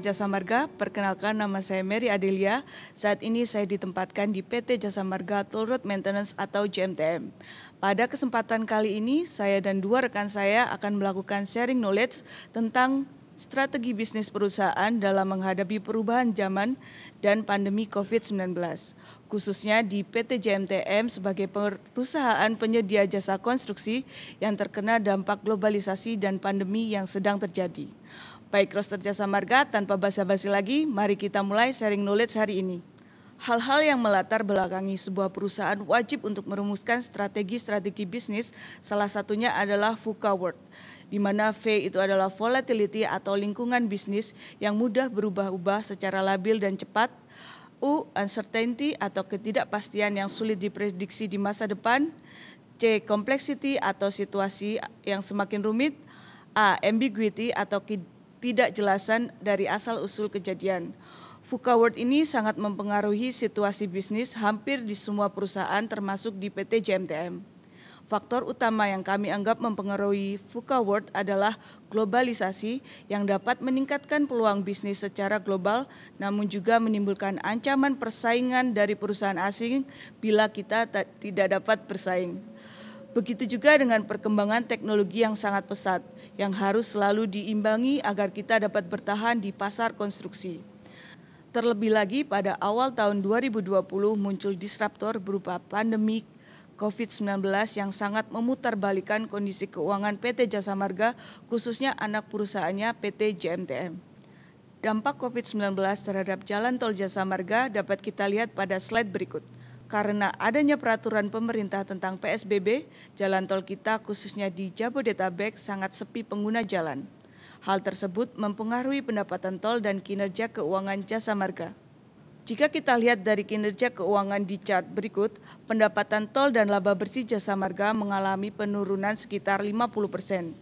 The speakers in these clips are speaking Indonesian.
Jasa Marga, perkenalkan nama saya Mary Adelia. Saat ini saya ditempatkan di PT Jasa Marga Toll Road Maintenance atau JMTM. Pada kesempatan kali ini, saya dan dua rekan saya akan melakukan sharing knowledge tentang strategi bisnis perusahaan dalam menghadapi perubahan zaman dan pandemi COVID-19 khususnya di PT JMTM sebagai perusahaan penyedia jasa konstruksi yang terkena dampak globalisasi dan pandemi yang sedang terjadi. Baik roster jasa marga, tanpa basa-basi lagi, mari kita mulai sharing knowledge hari ini. Hal-hal yang melatar belakangi sebuah perusahaan wajib untuk merumuskan strategi-strategi bisnis, salah satunya adalah VUCA World, di mana V itu adalah volatility atau lingkungan bisnis yang mudah berubah-ubah secara labil dan cepat, U uncertainty atau ketidakpastian yang sulit diprediksi di masa depan, C complexity atau situasi yang semakin rumit, A ambiguity atau ketidakjelasan dari asal-usul kejadian. VUCA World ini sangat mempengaruhi situasi bisnis hampir di semua perusahaan termasuk di PT JMTM. Faktor utama yang kami anggap mempengaruhi VUCA World adalah globalisasi yang dapat meningkatkan peluang bisnis secara global namun juga menimbulkan ancaman persaingan dari perusahaan asing bila kita tidak dapat bersaing. Begitu juga dengan perkembangan teknologi yang sangat pesat, yang harus selalu diimbangi agar kita dapat bertahan di pasar konstruksi. Terlebih lagi pada awal tahun 2020 muncul disruptor berupa pandemi COVID-19 yang sangat memutarbalikan kondisi keuangan PT Jasa Marga khususnya anak perusahaannya PT JMTM. Dampak COVID-19 terhadap jalan tol jasa marga dapat kita lihat pada slide berikut karena adanya peraturan pemerintah tentang PSBB, jalan tol kita khususnya di Jabodetabek sangat sepi pengguna jalan. Hal tersebut mempengaruhi pendapatan tol dan kinerja keuangan jasa marga. Jika kita lihat dari kinerja keuangan di chart berikut, pendapatan tol dan laba bersih jasa marga mengalami penurunan sekitar 50 persen.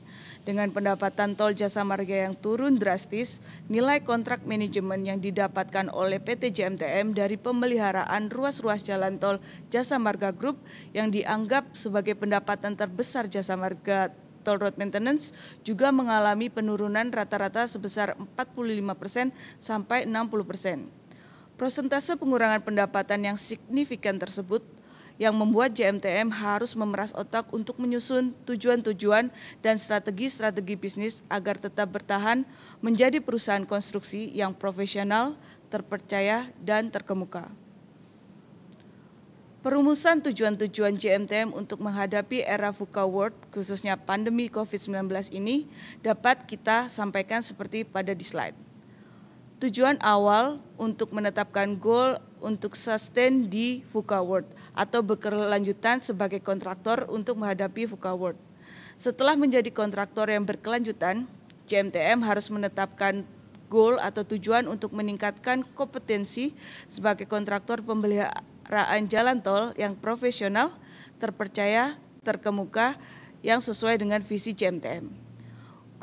Dengan pendapatan tol jasa marga yang turun drastis, nilai kontrak manajemen yang didapatkan oleh PT JMTM dari pemeliharaan ruas-ruas jalan tol jasa marga grup yang dianggap sebagai pendapatan terbesar jasa marga tol road maintenance juga mengalami penurunan rata-rata sebesar 45 persen sampai 60 persen. Prosentase pengurangan pendapatan yang signifikan tersebut yang membuat JMTM harus memeras otak untuk menyusun tujuan-tujuan dan strategi-strategi bisnis agar tetap bertahan menjadi perusahaan konstruksi yang profesional, terpercaya, dan terkemuka. Perumusan tujuan-tujuan JMTM untuk menghadapi era VUCA World, khususnya pandemi COVID-19 ini, dapat kita sampaikan seperti pada di slide. Tujuan awal untuk menetapkan goal untuk sustain di VUCA World atau berkelanjutan sebagai kontraktor untuk menghadapi VUCA World. Setelah menjadi kontraktor yang berkelanjutan, CMTM harus menetapkan goal atau tujuan untuk meningkatkan kompetensi sebagai kontraktor pemeliharaan jalan tol yang profesional, terpercaya, terkemuka, yang sesuai dengan visi CMTM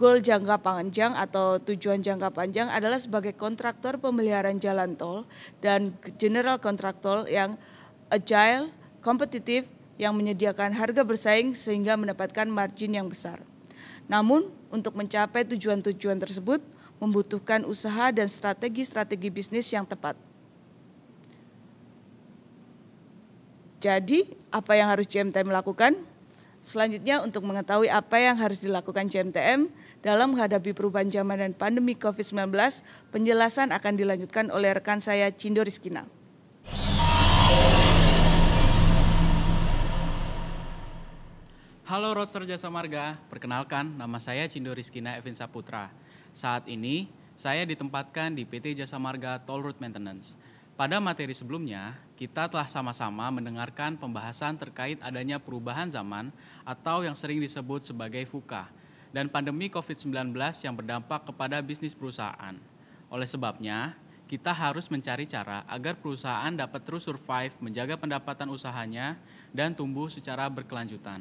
goal jangka panjang atau tujuan jangka panjang adalah sebagai kontraktor pemeliharaan jalan tol dan general kontraktor yang agile, kompetitif, yang menyediakan harga bersaing sehingga mendapatkan margin yang besar. Namun, untuk mencapai tujuan-tujuan tersebut membutuhkan usaha dan strategi-strategi bisnis yang tepat. Jadi, apa yang harus JMTM lakukan? Selanjutnya, untuk mengetahui apa yang harus dilakukan JMTM, dalam menghadapi perubahan zaman dan pandemi COVID-19, penjelasan akan dilanjutkan oleh rekan saya Cindo Rizkina. Halo Roadster Jasa Marga, perkenalkan nama saya Cindo Rizkina Evin Saputra. Saat ini saya ditempatkan di PT Jasa Marga Toll Road Maintenance. Pada materi sebelumnya, kita telah sama-sama mendengarkan pembahasan terkait adanya perubahan zaman atau yang sering disebut sebagai FUKA dan pandemi COVID-19 yang berdampak kepada bisnis perusahaan. Oleh sebabnya, kita harus mencari cara agar perusahaan dapat terus survive, menjaga pendapatan usahanya, dan tumbuh secara berkelanjutan.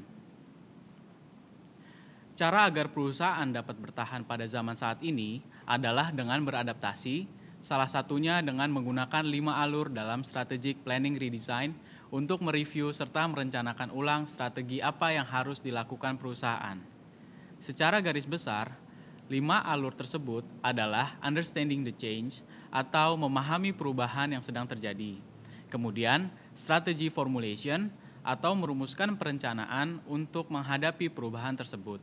Cara agar perusahaan dapat bertahan pada zaman saat ini adalah dengan beradaptasi, salah satunya dengan menggunakan lima alur dalam strategic planning redesign untuk mereview serta merencanakan ulang strategi apa yang harus dilakukan perusahaan. Secara garis besar, lima alur tersebut adalah understanding the change atau memahami perubahan yang sedang terjadi. Kemudian, strategy formulation atau merumuskan perencanaan untuk menghadapi perubahan tersebut.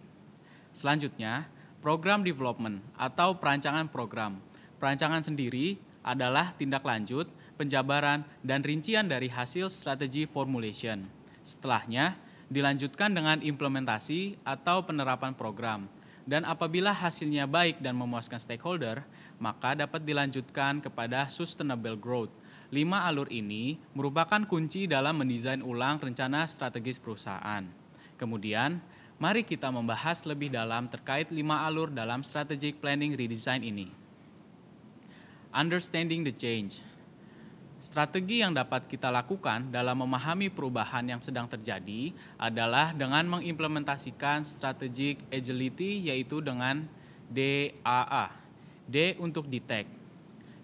Selanjutnya, program development atau perancangan program. Perancangan sendiri adalah tindak lanjut, penjabaran, dan rincian dari hasil strategy formulation. Setelahnya, dilanjutkan dengan implementasi atau penerapan program. Dan apabila hasilnya baik dan memuaskan stakeholder, maka dapat dilanjutkan kepada sustainable growth. Lima alur ini merupakan kunci dalam mendesain ulang rencana strategis perusahaan. Kemudian, mari kita membahas lebih dalam terkait lima alur dalam strategic planning redesign ini. Understanding the change. Strategi yang dapat kita lakukan dalam memahami perubahan yang sedang terjadi adalah dengan mengimplementasikan strategic agility yaitu dengan DAA. D untuk detect.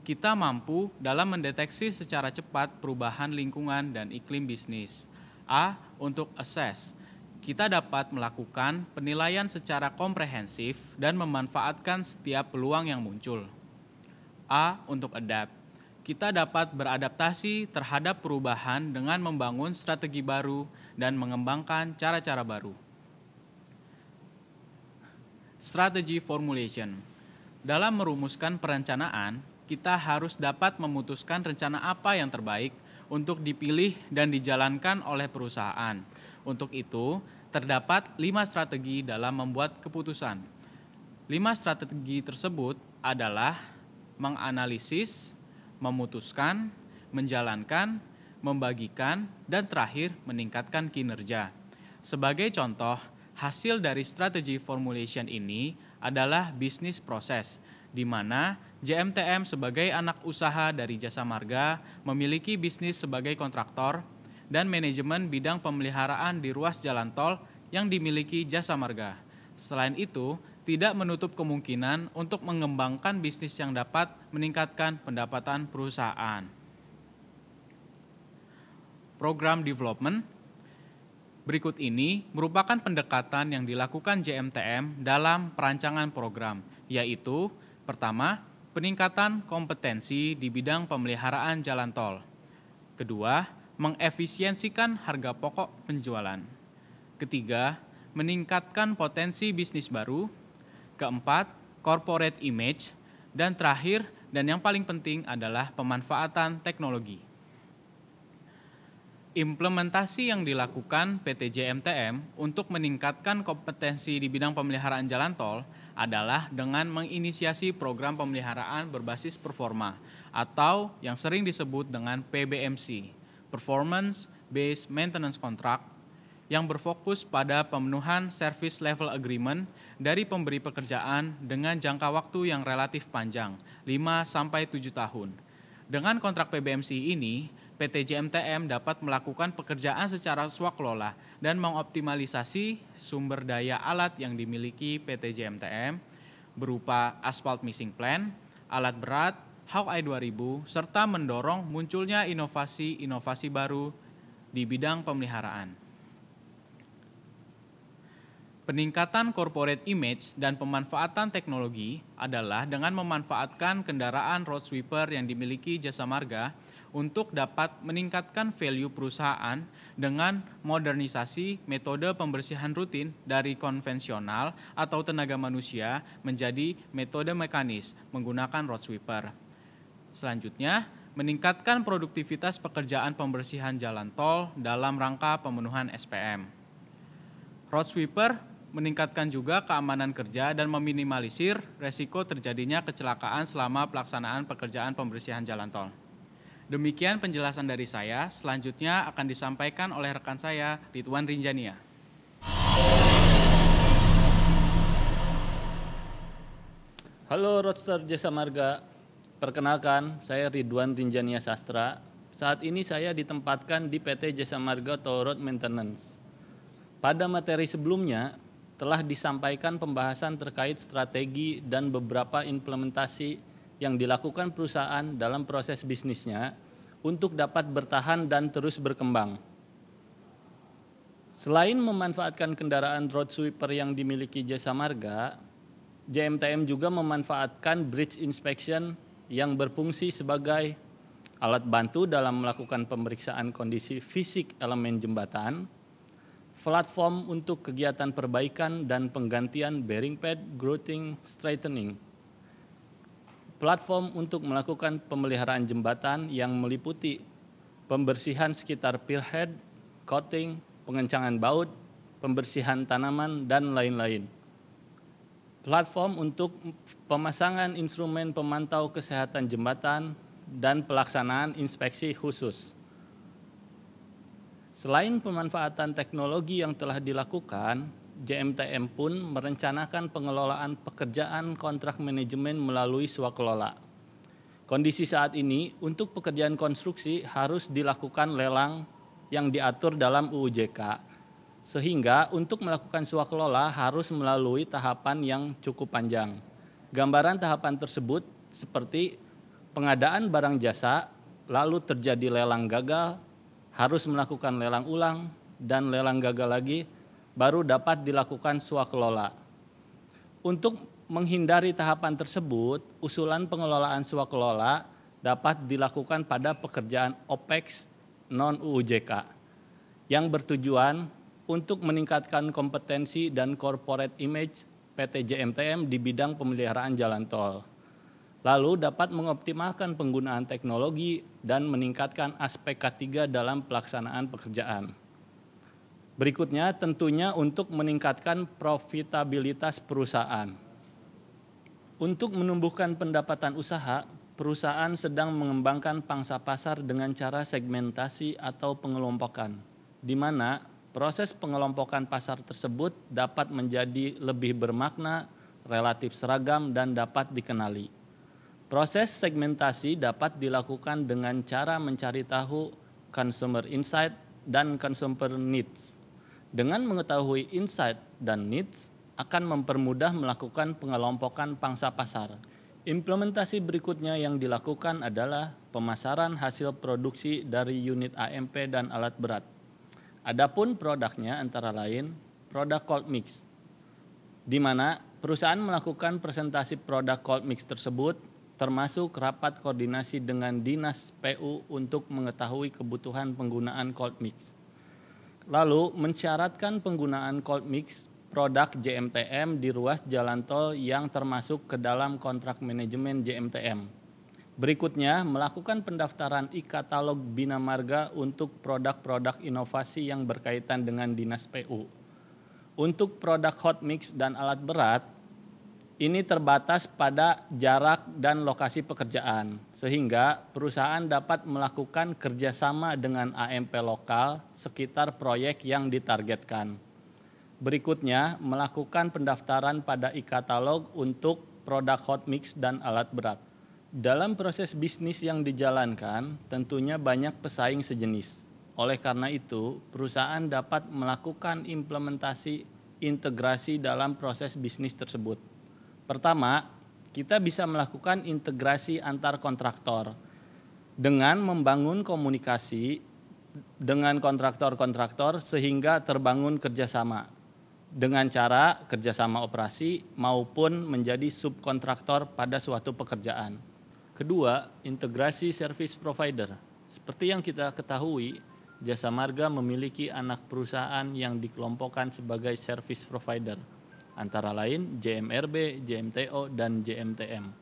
Kita mampu dalam mendeteksi secara cepat perubahan lingkungan dan iklim bisnis. A untuk assess. Kita dapat melakukan penilaian secara komprehensif dan memanfaatkan setiap peluang yang muncul. A untuk adapt kita dapat beradaptasi terhadap perubahan dengan membangun strategi baru dan mengembangkan cara-cara baru. Strategi formulation. Dalam merumuskan perencanaan, kita harus dapat memutuskan rencana apa yang terbaik untuk dipilih dan dijalankan oleh perusahaan. Untuk itu, terdapat lima strategi dalam membuat keputusan. Lima strategi tersebut adalah menganalisis, memutuskan, menjalankan, membagikan, dan terakhir meningkatkan kinerja. Sebagai contoh, hasil dari strategi formulation ini adalah bisnis proses, di mana JMTM sebagai anak usaha dari jasa marga memiliki bisnis sebagai kontraktor dan manajemen bidang pemeliharaan di ruas jalan tol yang dimiliki jasa marga. Selain itu, tidak menutup kemungkinan untuk mengembangkan bisnis yang dapat meningkatkan pendapatan perusahaan. Program development berikut ini merupakan pendekatan yang dilakukan JMTM dalam perancangan program, yaitu pertama, peningkatan kompetensi di bidang pemeliharaan jalan tol. Kedua, mengefisiensikan harga pokok penjualan. Ketiga, meningkatkan potensi bisnis baru keempat corporate image, dan terakhir dan yang paling penting adalah pemanfaatan teknologi. Implementasi yang dilakukan PT JMTM untuk meningkatkan kompetensi di bidang pemeliharaan jalan tol adalah dengan menginisiasi program pemeliharaan berbasis performa atau yang sering disebut dengan PBMC, Performance Based Maintenance Contract yang berfokus pada pemenuhan service level agreement dari pemberi pekerjaan dengan jangka waktu yang relatif panjang, 5 sampai 7 tahun. Dengan kontrak PBMC ini, PT JMTM dapat melakukan pekerjaan secara swakelola dan mengoptimalisasi sumber daya alat yang dimiliki PT JMTM berupa asphalt missing plan, alat berat, Hawk i 2000, serta mendorong munculnya inovasi-inovasi baru di bidang pemeliharaan. Peningkatan corporate image dan pemanfaatan teknologi adalah dengan memanfaatkan kendaraan road sweeper yang dimiliki jasa marga untuk dapat meningkatkan value perusahaan dengan modernisasi metode pembersihan rutin dari konvensional atau tenaga manusia menjadi metode mekanis menggunakan road sweeper. Selanjutnya, meningkatkan produktivitas pekerjaan pembersihan jalan tol dalam rangka pemenuhan SPM. Road sweeper meningkatkan juga keamanan kerja dan meminimalisir resiko terjadinya kecelakaan selama pelaksanaan pekerjaan pembersihan jalan tol. Demikian penjelasan dari saya, selanjutnya akan disampaikan oleh rekan saya, Ridwan Rinjania. Halo Roadster Jasa Marga, perkenalkan saya Ridwan Rinjania Sastra. Saat ini saya ditempatkan di PT Jasa Marga Toll Road Maintenance. Pada materi sebelumnya, telah disampaikan pembahasan terkait strategi dan beberapa implementasi yang dilakukan perusahaan dalam proses bisnisnya untuk dapat bertahan dan terus berkembang. Selain memanfaatkan kendaraan road sweeper yang dimiliki jasa marga, JMTM juga memanfaatkan bridge inspection yang berfungsi sebagai alat bantu dalam melakukan pemeriksaan kondisi fisik elemen jembatan, platform untuk kegiatan perbaikan dan penggantian bearing pad, grouting, straightening, platform untuk melakukan pemeliharaan jembatan yang meliputi pembersihan sekitar head, coating, pengencangan baut, pembersihan tanaman, dan lain-lain. Platform untuk pemasangan instrumen pemantau kesehatan jembatan dan pelaksanaan inspeksi khusus. Selain pemanfaatan teknologi yang telah dilakukan, JMTM pun merencanakan pengelolaan pekerjaan kontrak manajemen melalui swakelola. Kondisi saat ini untuk pekerjaan konstruksi harus dilakukan lelang yang diatur dalam UUJK. Sehingga untuk melakukan swakelola harus melalui tahapan yang cukup panjang. Gambaran tahapan tersebut seperti pengadaan barang jasa, lalu terjadi lelang gagal, harus melakukan lelang ulang dan lelang gagal lagi baru dapat dilakukan swakelola. Untuk menghindari tahapan tersebut, usulan pengelolaan swakelola dapat dilakukan pada pekerjaan OPEX non-UUJK yang bertujuan untuk meningkatkan kompetensi dan corporate image PT JMTM di bidang pemeliharaan jalan tol lalu dapat mengoptimalkan penggunaan teknologi dan meningkatkan aspek K3 dalam pelaksanaan pekerjaan. Berikutnya tentunya untuk meningkatkan profitabilitas perusahaan. Untuk menumbuhkan pendapatan usaha, perusahaan sedang mengembangkan pangsa pasar dengan cara segmentasi atau pengelompokan, di mana proses pengelompokan pasar tersebut dapat menjadi lebih bermakna, relatif seragam, dan dapat dikenali. Proses segmentasi dapat dilakukan dengan cara mencari tahu consumer insight dan consumer needs. Dengan mengetahui insight dan needs, akan mempermudah melakukan pengelompokan pangsa pasar. Implementasi berikutnya yang dilakukan adalah pemasaran hasil produksi dari unit AMP dan alat berat. Adapun produknya antara lain produk cold mix, di mana perusahaan melakukan presentasi produk cold mix tersebut termasuk rapat koordinasi dengan Dinas PU untuk mengetahui kebutuhan penggunaan cold mix. Lalu mensyaratkan penggunaan cold mix produk JMTM di ruas jalan tol yang termasuk ke dalam kontrak manajemen JMTM. Berikutnya, melakukan pendaftaran e-katalog Bina Marga untuk produk-produk inovasi yang berkaitan dengan Dinas PU. Untuk produk hot mix dan alat berat, ini terbatas pada jarak dan lokasi pekerjaan, sehingga perusahaan dapat melakukan kerjasama dengan AMP lokal sekitar proyek yang ditargetkan. Berikutnya, melakukan pendaftaran pada e-katalog untuk produk hot mix dan alat berat. Dalam proses bisnis yang dijalankan, tentunya banyak pesaing sejenis. Oleh karena itu, perusahaan dapat melakukan implementasi integrasi dalam proses bisnis tersebut Pertama, kita bisa melakukan integrasi antar kontraktor dengan membangun komunikasi dengan kontraktor-kontraktor sehingga terbangun kerjasama dengan cara kerjasama operasi maupun menjadi subkontraktor pada suatu pekerjaan. Kedua, integrasi service provider. Seperti yang kita ketahui, jasa marga memiliki anak perusahaan yang dikelompokkan sebagai service provider antara lain JMRB, JMTO, dan JMTM.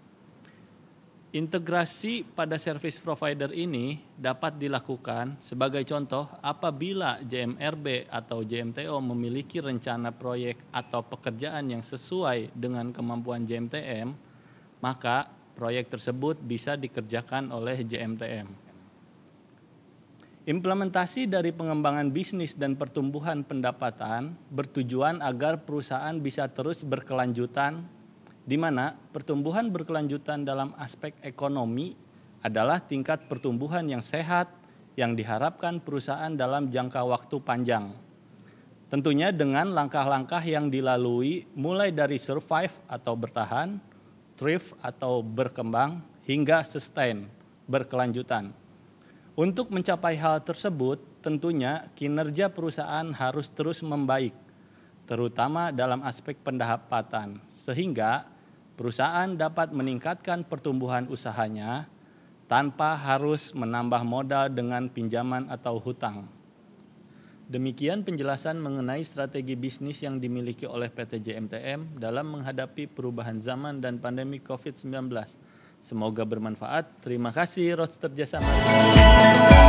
Integrasi pada service provider ini dapat dilakukan sebagai contoh apabila JMRB atau JMTO memiliki rencana proyek atau pekerjaan yang sesuai dengan kemampuan JMTM, maka proyek tersebut bisa dikerjakan oleh JMTM. Implementasi dari pengembangan bisnis dan pertumbuhan pendapatan bertujuan agar perusahaan bisa terus berkelanjutan, di mana pertumbuhan berkelanjutan dalam aspek ekonomi adalah tingkat pertumbuhan yang sehat yang diharapkan perusahaan dalam jangka waktu panjang. Tentunya dengan langkah-langkah yang dilalui mulai dari survive atau bertahan, thrive atau berkembang, hingga sustain, berkelanjutan. Untuk mencapai hal tersebut, tentunya kinerja perusahaan harus terus membaik, terutama dalam aspek pendapatan, sehingga perusahaan dapat meningkatkan pertumbuhan usahanya tanpa harus menambah modal dengan pinjaman atau hutang. Demikian penjelasan mengenai strategi bisnis yang dimiliki oleh PT JMTM dalam menghadapi perubahan zaman dan pandemi COVID-19. Semoga bermanfaat. Terima kasih Roadster Jasa Marga. Thank you.